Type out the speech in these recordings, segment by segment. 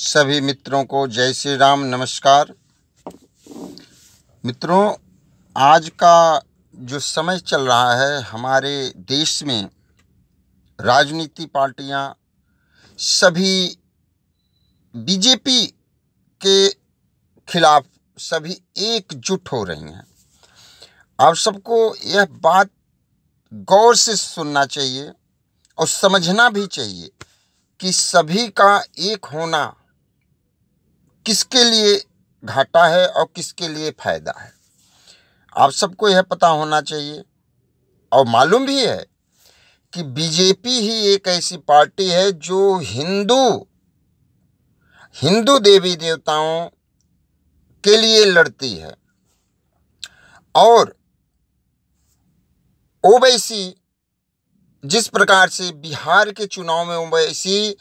सभी मित्रों को जय श्री राम नमस्कार मित्रों आज का जो समय चल रहा है हमारे देश में राजनीति पार्टियां सभी बीजेपी के खिलाफ सभी एकजुट हो रही हैं आप सबको यह बात गौर से सुनना चाहिए और समझना भी चाहिए कि सभी का एक होना किसके लिए घाटा है और किसके लिए फायदा है आप सबको यह पता होना चाहिए और मालूम भी है कि बीजेपी ही एक ऐसी पार्टी है जो हिंदू हिंदू देवी देवताओं के लिए लड़ती है और ओबैसी जिस प्रकार से बिहार के चुनाव में ओबैसी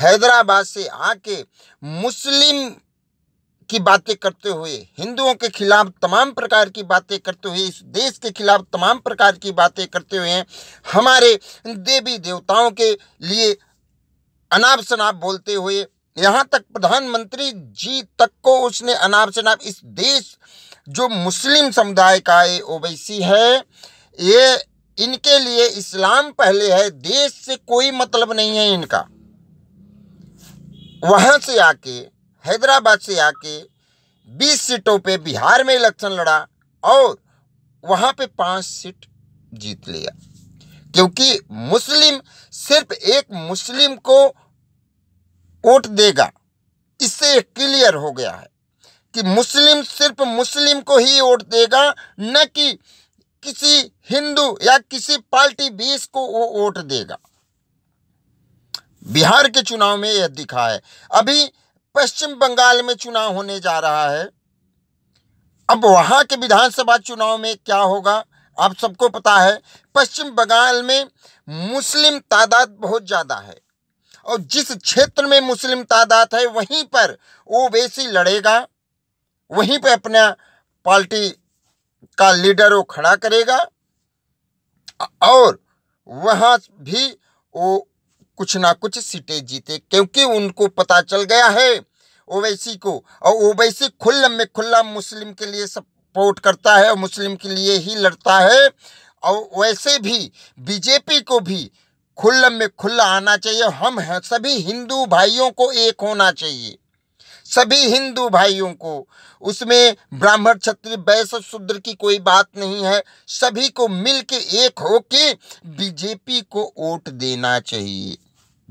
हैदराबाद से आके मुस्लिम की बातें करते हुए हिंदुओं के खिलाफ तमाम प्रकार की बातें करते हुए इस देश के खिलाफ तमाम प्रकार की बातें करते हुए हमारे देवी देवताओं के लिए अनाप शनाप बोलते हुए यहाँ तक प्रधानमंत्री जी तक को उसने अनाप शनाप इस देश जो मुस्लिम समुदाय का ये ओबैसी है ये इनके लिए इस्लाम पहले है देश से कोई मतलब नहीं है इनका वहां से आके हैदराबाद से आके 20 सीटों पे बिहार में इलेक्शन लड़ा और वहाँ पे पांच सीट जीत लिया क्योंकि मुस्लिम सिर्फ एक मुस्लिम को वोट देगा इससे क्लियर हो गया है कि मुस्लिम सिर्फ मुस्लिम को ही वोट देगा न कि किसी हिंदू या किसी पार्टी बेस को वो वोट देगा बिहार के चुनाव में यह दिखा है अभी पश्चिम बंगाल में चुनाव होने जा रहा है अब वहां के विधानसभा चुनाव में क्या होगा आप सबको पता है पश्चिम बंगाल में मुस्लिम तादाद बहुत ज़्यादा है और जिस क्षेत्र में मुस्लिम तादाद है वहीं पर वो वैसी लड़ेगा वहीं पर अपना पार्टी का लीडर वो खड़ा करेगा और वहां भी वो कुछ ना कुछ सीटें जीते क्योंकि उनको पता चल गया है ओवैसी को और ओवैसी खुल्लम में खुल्ला मुस्लिम के लिए सपोर्ट करता है और मुस्लिम के लिए ही लड़ता है और वैसे भी बीजेपी को भी खुल्लम में खुला आना चाहिए हम हैं सभी हिंदू भाइयों को एक होना चाहिए सभी हिंदू भाइयों को उसमें ब्राह्मण क्षत्रिय वैश्य शूद्र की कोई बात नहीं है सभी को मिलके एक होके बीजेपी को वोट देना चाहिए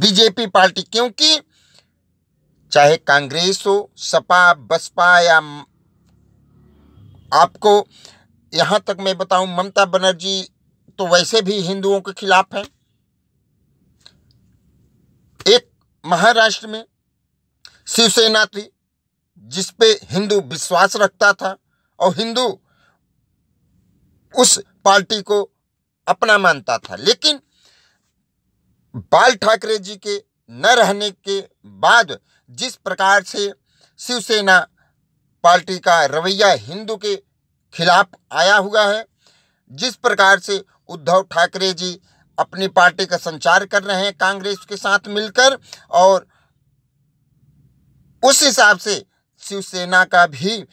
बीजेपी पार्टी क्योंकि चाहे कांग्रेस हो सपा बसपा या आपको यहाँ तक मैं बताऊं ममता बनर्जी तो वैसे भी हिंदुओं के खिलाफ है एक महाराष्ट्र में शिवसेना थी जिस पे हिंदू विश्वास रखता था और हिंदू उस पार्टी को अपना मानता था लेकिन बाल ठाकरे जी के न रहने के बाद जिस प्रकार से शिवसेना पार्टी का रवैया हिंदू के खिलाफ आया हुआ है जिस प्रकार से उद्धव ठाकरे जी अपनी पार्टी का संचार कर रहे हैं कांग्रेस के साथ मिलकर और उस हिसाब से शिवसेना का भी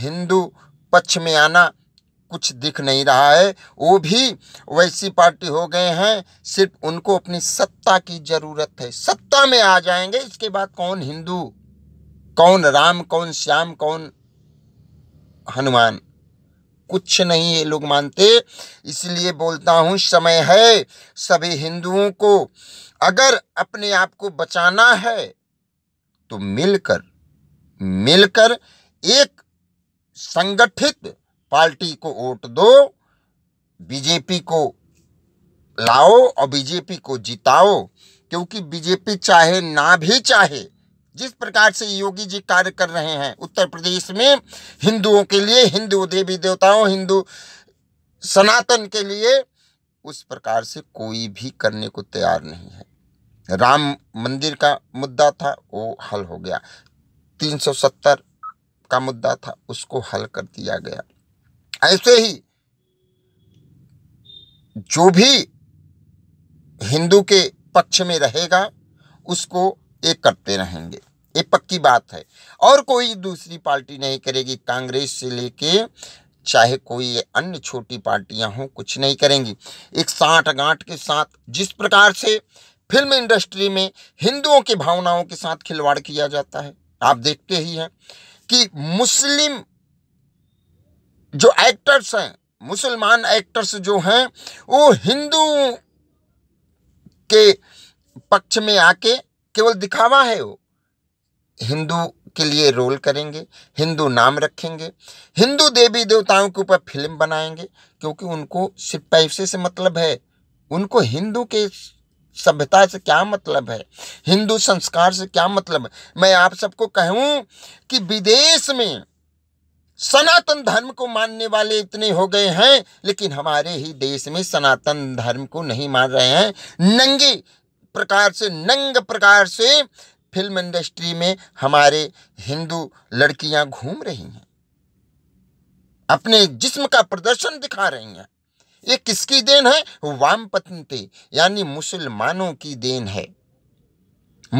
हिंदू पक्ष में आना कुछ दिख नहीं रहा है वो भी वैसी पार्टी हो गए हैं सिर्फ उनको अपनी सत्ता की ज़रूरत है सत्ता में आ जाएंगे इसके बाद कौन हिंदू कौन राम कौन श्याम कौन हनुमान कुछ नहीं ये लोग मानते इसलिए बोलता हूँ समय है सभी हिंदुओं को अगर अपने आप को बचाना है तो मिलकर मिलकर एक संगठित पार्टी को वोट दो बीजेपी को लाओ और बीजेपी को जिताओ क्योंकि बीजेपी चाहे ना भी चाहे जिस प्रकार से योगी जी कार्य कर रहे हैं उत्तर प्रदेश में हिंदुओं के लिए हिंदू देवी देवताओं हिंदू सनातन के लिए उस प्रकार से कोई भी करने को तैयार नहीं है राम मंदिर का मुद्दा था वो हल हो गया 370 का मुद्दा था उसको हल कर दिया गया ऐसे ही जो भी हिंदू के पक्ष में रहेगा उसको एक करते रहेंगे ये पक्की बात है और कोई दूसरी पार्टी नहीं करेगी कांग्रेस से लेके चाहे कोई अन्य छोटी पार्टियां हों कुछ नहीं करेंगी एक साठ गांठ के साथ जिस प्रकार से फिल्म इंडस्ट्री में हिंदुओं की भावनाओं के साथ खिलवाड़ किया जाता है आप देखते ही हैं कि मुस्लिम जो एक्टर्स हैं मुसलमान एक्टर्स जो हैं वो हिंदू के पक्ष में आके केवल दिखावा है वो हिंदू के लिए रोल करेंगे हिंदू नाम रखेंगे हिंदू देवी देवताओं के ऊपर फिल्म बनाएंगे क्योंकि उनको सिर्फ पैसे से मतलब है उनको हिंदू के सभ्यता से क्या मतलब है हिंदू संस्कार से क्या मतलब है मैं आप सबको कहूँ कि विदेश में सनातन धर्म को मानने वाले इतने हो गए हैं लेकिन हमारे ही देश में सनातन धर्म को नहीं मान रहे हैं नंगे प्रकार से नंग प्रकार से फिल्म इंडस्ट्री में हमारे हिंदू लड़कियां घूम रही हैं अपने जिस्म का प्रदर्शन दिखा रही हैं ये किसकी देन है वामपंथी यानी मुसलमानों की देन है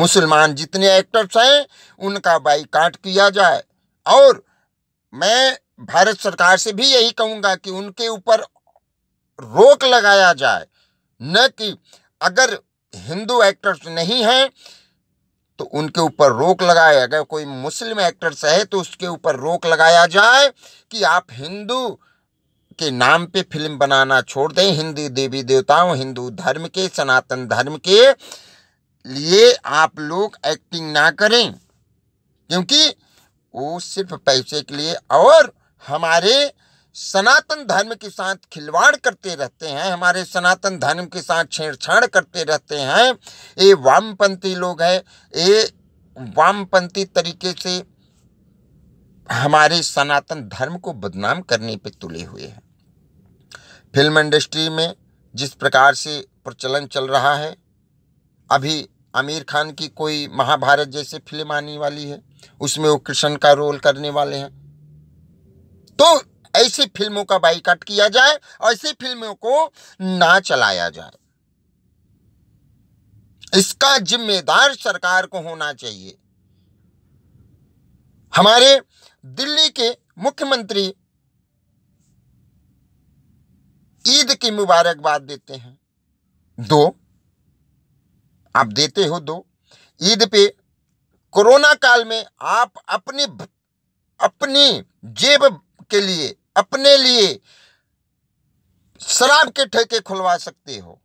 मुसलमान जितने एक्टर्स हैं उनका बाईकाट किया जाए और मैं भारत सरकार से भी यही कहूँगा कि उनके ऊपर रोक लगाया जाए न कि अगर हिंदू एक्टर्स नहीं हैं तो उनके ऊपर रोक लगाए अगर कोई मुस्लिम एक्टर्स है तो उसके ऊपर रोक लगाया जाए कि आप हिंदू के नाम पे फिल्म बनाना छोड़ दें हिंदू देवी देवताओं हिंदू धर्म के सनातन धर्म के लिए आप लोग एक्टिंग ना करें क्योंकि वो सिर्फ पैसे के लिए और हमारे सनातन धर्म के साथ खिलवाड़ करते रहते हैं हमारे सनातन धर्म के साथ छेड़छाड़ करते रहते हैं ये वामपंथी लोग हैं ये वामपंथी तरीके से हमारे सनातन धर्म को बदनाम करने पर तुले हुए हैं फिल्म इंडस्ट्री में जिस प्रकार से प्रचलन चल रहा है अभी आमिर खान की कोई महाभारत जैसे फिल्म आने वाली है उसमें वो कृष्ण का रोल करने वाले हैं तो ऐसी फिल्मों का बाईकट किया जाए ऐसी फिल्मों को ना चलाया जाए इसका जिम्मेदार सरकार को होना चाहिए हमारे दिल्ली के मुख्यमंत्री ईद की मुबारकबाद देते हैं दो आप देते हो दो ईद पे कोरोना काल में आप अपनी अपनी जेब के लिए अपने लिए शराब के ठेके खुलवा सकते हो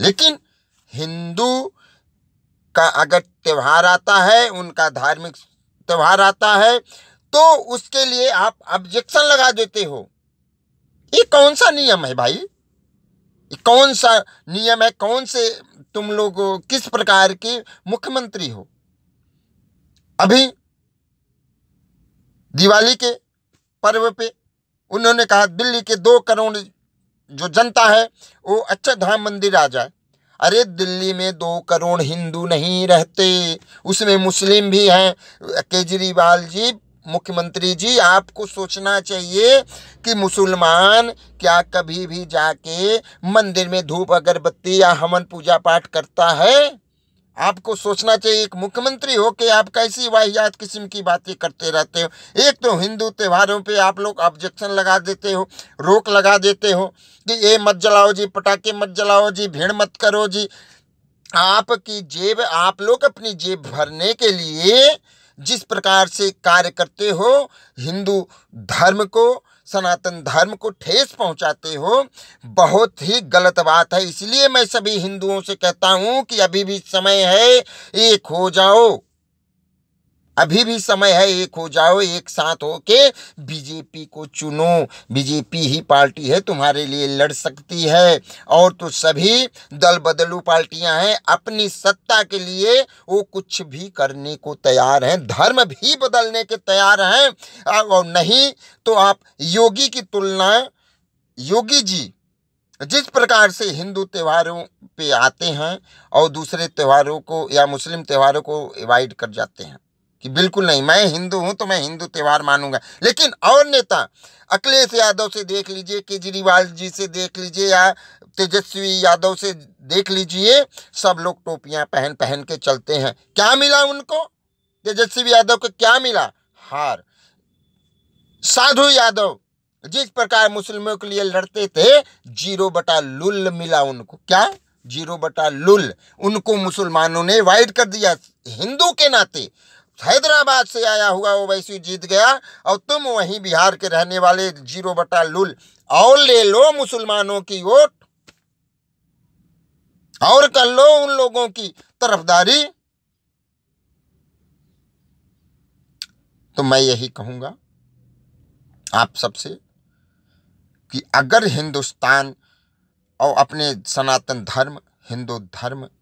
लेकिन हिंदू का अगर त्यौहार आता है उनका धार्मिक त्यौहार आता है तो उसके लिए आप ऑब्जेक्शन लगा देते हो ये कौन सा नियम है भाई ये कौन सा नियम है कौन से तुम लोग किस प्रकार के मुख्यमंत्री हो अभी दिवाली के पर्व पे उन्होंने कहा दिल्ली के दो करोड़ जो जनता है वो अच्छा धाम मंदिर आ जाए अरे दिल्ली में दो करोड़ हिंदू नहीं रहते उसमें मुस्लिम भी हैं केजरीवाल जी मुख्यमंत्री जी आपको सोचना चाहिए कि मुसलमान क्या कभी भी जाके मंदिर में धूप अगरबत्ती या हवन पूजा पाठ करता है आपको सोचना चाहिए एक मुख्यमंत्री हो के आप कैसी वाहियात किस्म की बातें करते रहते हो एक तो हिंदू त्योहारों पे आप लोग ऑब्जेक्शन लगा देते हो रोक लगा देते हो कि ये मत जलाओ जी पटाखे मत जलाओ जी भीड़ मत करो जी आपकी जेब आप लोग अपनी जेब भरने के लिए जिस प्रकार से कार्य करते हो हिंदू धर्म को सनातन धर्म को ठेस पहुंचाते हो बहुत ही गलत बात है इसलिए मैं सभी हिंदुओं से कहता हूं कि अभी भी समय है एक हो जाओ अभी भी समय है एक हो जाओ एक साथ हो के बीजेपी को चुनो बीजेपी ही पार्टी है तुम्हारे लिए लड़ सकती है और तो सभी दल बदलू पार्टियां हैं अपनी सत्ता के लिए वो कुछ भी करने को तैयार हैं धर्म भी बदलने के तैयार हैं और नहीं तो आप योगी की तुलना योगी जी जिस प्रकार से हिंदू त्योहारों पे आते हैं और दूसरे त्योहारों को या मुस्लिम त्योहारों को एवाइड कर जाते हैं कि बिल्कुल नहीं मैं हिंदू हूं तो मैं हिंदू त्यौहार मानूंगा लेकिन और नेता अखिलेश यादव से देख लीजिए केजरीवाल जी से देख लीजिए या तेजस्वी यादव से देख लीजिए सब लोग टोपियां पहन पहन के चलते हैं क्या मिला उनको तेजस्वी यादव को क्या मिला हार साधु यादव जिस प्रकार मुस्लिमों के लिए लड़ते थे जीरो बटा लुल मिला उनको क्या जीरो बटा लुल उनको मुसलमानों ने वाइड कर दिया हिंदू के नाते हैदराबाद से आया हुआ ओवैसी जीत गया और तुम वहीं बिहार के रहने वाले जीरो बटा लुल और ले लो मुसलमानों की वोट और कर लो उन लोगों की तरफदारी तो मैं यही कहूंगा आप सबसे कि अगर हिंदुस्तान और अपने सनातन धर्म हिंदू धर्म